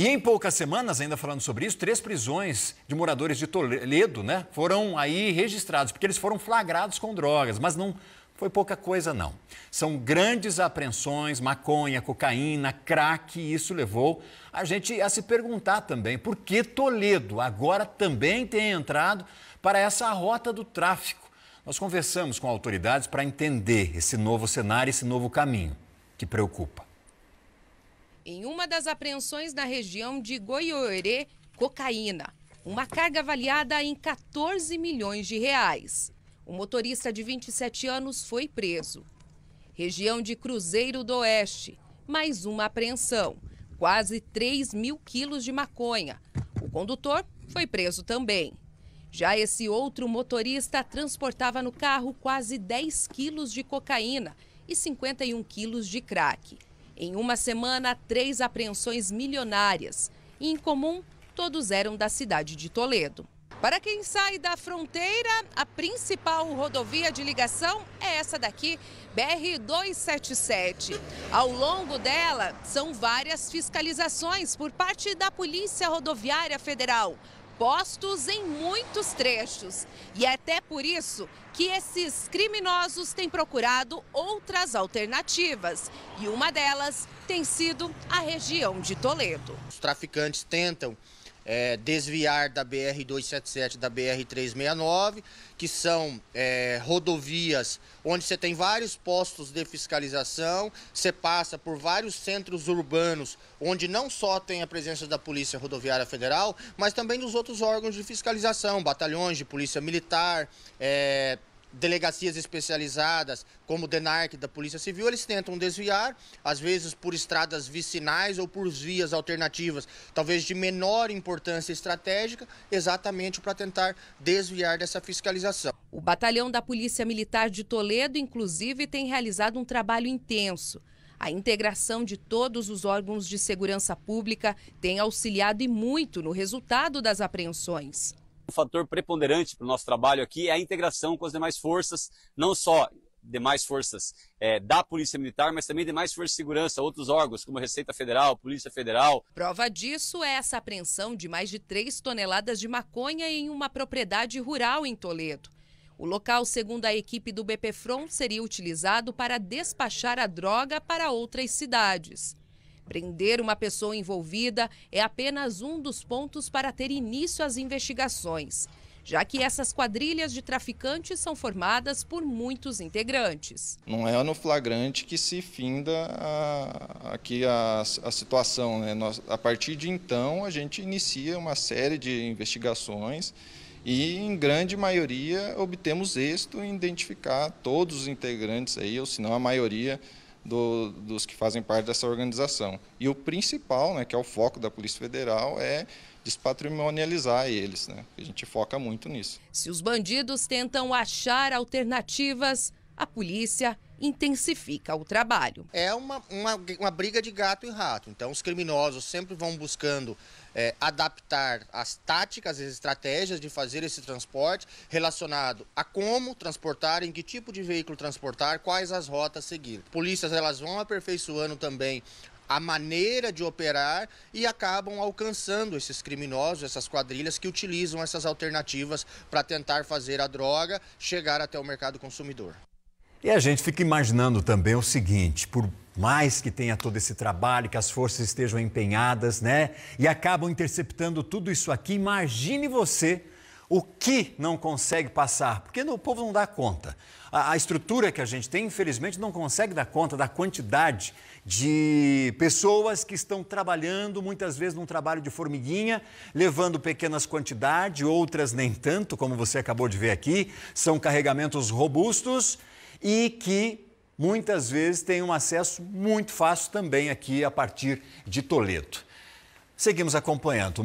E em poucas semanas, ainda falando sobre isso, três prisões de moradores de Toledo, né, foram aí registrados, porque eles foram flagrados com drogas, mas não foi pouca coisa não. São grandes apreensões, maconha, cocaína, crack, e isso levou a gente a se perguntar também por que Toledo agora também tem entrado para essa rota do tráfico. Nós conversamos com autoridades para entender esse novo cenário, esse novo caminho que preocupa em uma das apreensões na região de Goiorê, cocaína. Uma carga avaliada em 14 milhões de reais. O motorista de 27 anos foi preso. Região de Cruzeiro do Oeste, mais uma apreensão. Quase 3 mil quilos de maconha. O condutor foi preso também. Já esse outro motorista transportava no carro quase 10 quilos de cocaína e 51 quilos de crack. Em uma semana, três apreensões milionárias. E, em comum, todos eram da cidade de Toledo. Para quem sai da fronteira, a principal rodovia de ligação é essa daqui, BR-277. Ao longo dela, são várias fiscalizações por parte da Polícia Rodoviária Federal postos em muitos trechos. E é até por isso que esses criminosos têm procurado outras alternativas. E uma delas tem sido a região de Toledo. Os traficantes tentam é, desviar da BR-277 da BR-369, que são é, rodovias onde você tem vários postos de fiscalização, você passa por vários centros urbanos, onde não só tem a presença da Polícia Rodoviária Federal, mas também dos outros órgãos de fiscalização, batalhões de polícia militar, é, delegacias especializadas, como o DENARC da Polícia Civil, eles tentam desviar, às vezes por estradas vicinais ou por vias alternativas, talvez de menor importância estratégica, exatamente para tentar desviar dessa fiscalização. O batalhão da Polícia Militar de Toledo, inclusive, tem realizado um trabalho intenso. A integração de todos os órgãos de segurança pública tem auxiliado e muito no resultado das apreensões. Um fator preponderante para o nosso trabalho aqui é a integração com as demais forças, não só demais forças é, da Polícia Militar, mas também demais forças de segurança, outros órgãos como Receita Federal, Polícia Federal. Prova disso é essa apreensão de mais de 3 toneladas de maconha em uma propriedade rural em Toledo. O local, segundo a equipe do BP Front, seria utilizado para despachar a droga para outras cidades. Prender uma pessoa envolvida é apenas um dos pontos para ter início às investigações, já que essas quadrilhas de traficantes são formadas por muitos integrantes. Não é no flagrante que se finda a, aqui a, a situação. Né? Nós, a partir de então, a gente inicia uma série de investigações e em grande maioria obtemos êxito em identificar todos os integrantes aí, ou se não a maioria do, dos que fazem parte dessa organização. E o principal, né, que é o foco da Polícia Federal, é despatrimonializar eles. Né? A gente foca muito nisso. Se os bandidos tentam achar alternativas, a polícia intensifica o trabalho. É uma, uma, uma, briga de gato e rato. Então, os criminosos sempre vão buscando é, adaptar as táticas, as estratégias de fazer esse transporte relacionado a como transportar, em que tipo de veículo transportar, quais as rotas seguir. Polícias elas vão aperfeiçoando também a maneira de operar e acabam alcançando esses criminosos, essas quadrilhas que utilizam essas alternativas para tentar fazer a droga chegar até o mercado consumidor. E a gente fica imaginando também o seguinte: por mais que tenha todo esse trabalho, que as forças estejam empenhadas, né? E acabam interceptando tudo isso aqui, imagine você o que não consegue passar, porque o povo não dá conta. A, a, estrutura que a gente tem, infelizmente, não consegue dar conta da quantidade de pessoas que estão trabalhando, muitas vezes num trabalho de formiguinha, levando pequenas quantidades, outras nem tanto, como você acabou de ver aqui, são carregamentos robustos e que muitas vezes tem um acesso muito fácil também aqui a partir de Toledo. Seguimos acompanhando.